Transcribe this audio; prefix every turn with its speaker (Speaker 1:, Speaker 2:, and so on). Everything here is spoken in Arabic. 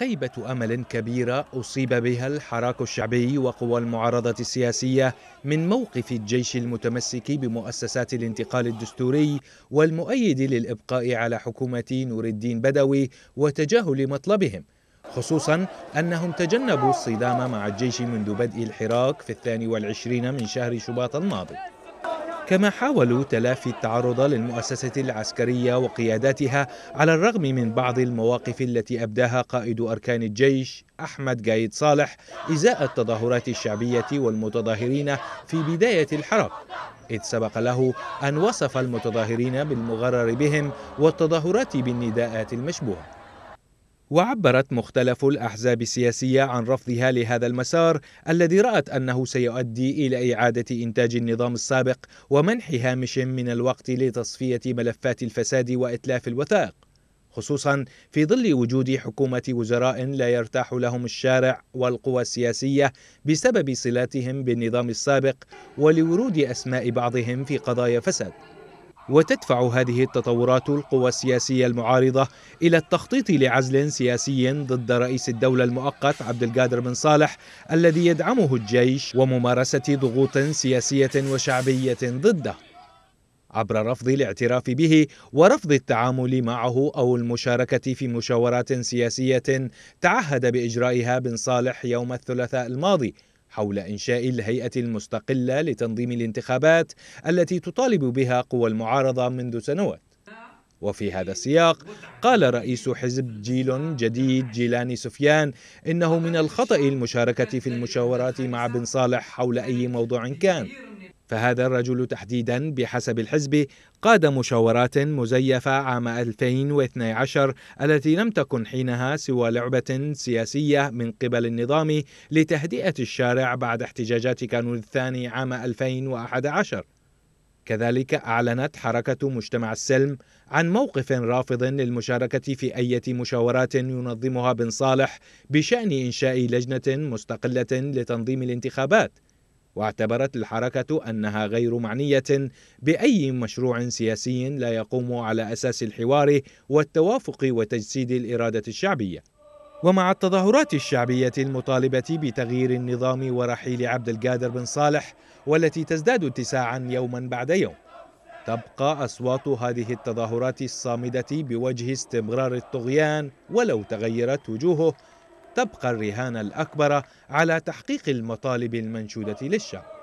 Speaker 1: خيبة أمل كبيرة أصيب بها الحراك الشعبي وقوى المعارضة السياسية من موقف الجيش المتمسك بمؤسسات الانتقال الدستوري والمؤيد للإبقاء على حكومة نور الدين بدوي وتجاهل مطلبهم خصوصا أنهم تجنبوا الصدام مع الجيش منذ بدء الحراك في الثاني والعشرين من شهر شباط الماضي كما حاولوا تلافي التعرض للمؤسسة العسكرية وقياداتها على الرغم من بعض المواقف التي أبداها قائد أركان الجيش أحمد قايد صالح إزاء التظاهرات الشعبية والمتظاهرين في بداية الحرب إذ سبق له أن وصف المتظاهرين بالمغرر بهم والتظاهرات بالنداءات المشبوهة وعبرت مختلف الأحزاب السياسية عن رفضها لهذا المسار الذي رأت أنه سيؤدي إلى إعادة إنتاج النظام السابق ومنح هامش من الوقت لتصفية ملفات الفساد وإتلاف الوثائق خصوصا في ظل وجود حكومة وزراء لا يرتاح لهم الشارع والقوى السياسية بسبب صلاتهم بالنظام السابق ولورود أسماء بعضهم في قضايا فساد وتدفع هذه التطورات القوى السياسية المعارضة إلى التخطيط لعزل سياسي ضد رئيس الدولة المؤقت عبد القادر بن صالح الذي يدعمه الجيش وممارسة ضغوط سياسية وشعبية ضده عبر رفض الاعتراف به ورفض التعامل معه او المشاركه في مشاورات سياسيه تعهد باجرائها بن صالح يوم الثلاثاء الماضي حول إنشاء الهيئة المستقلة لتنظيم الانتخابات التي تطالب بها قوى المعارضة منذ سنوات وفي هذا السياق قال رئيس حزب جيل جديد جيلاني سفيان إنه من الخطأ المشاركة في المشاورات مع بن صالح حول أي موضوع كان فهذا الرجل تحديدا بحسب الحزب قاد مشاورات مزيفة عام 2012 التي لم تكن حينها سوى لعبة سياسية من قبل النظام لتهدئة الشارع بعد احتجاجات كانون الثاني عام 2011 كذلك أعلنت حركة مجتمع السلم عن موقف رافض للمشاركة في أي مشاورات ينظمها بن صالح بشأن إنشاء لجنة مستقلة لتنظيم الانتخابات واعتبرت الحركة أنها غير معنية بأي مشروع سياسي لا يقوم على أساس الحوار والتوافق وتجسيد الإرادة الشعبية ومع التظاهرات الشعبية المطالبة بتغيير النظام ورحيل عبد القادر بن صالح والتي تزداد اتساعا يوما بعد يوم تبقى أصوات هذه التظاهرات الصامدة بوجه استمرار الطغيان ولو تغيرت وجوهه تبقى الرهان الأكبر على تحقيق المطالب المنشودة للشعب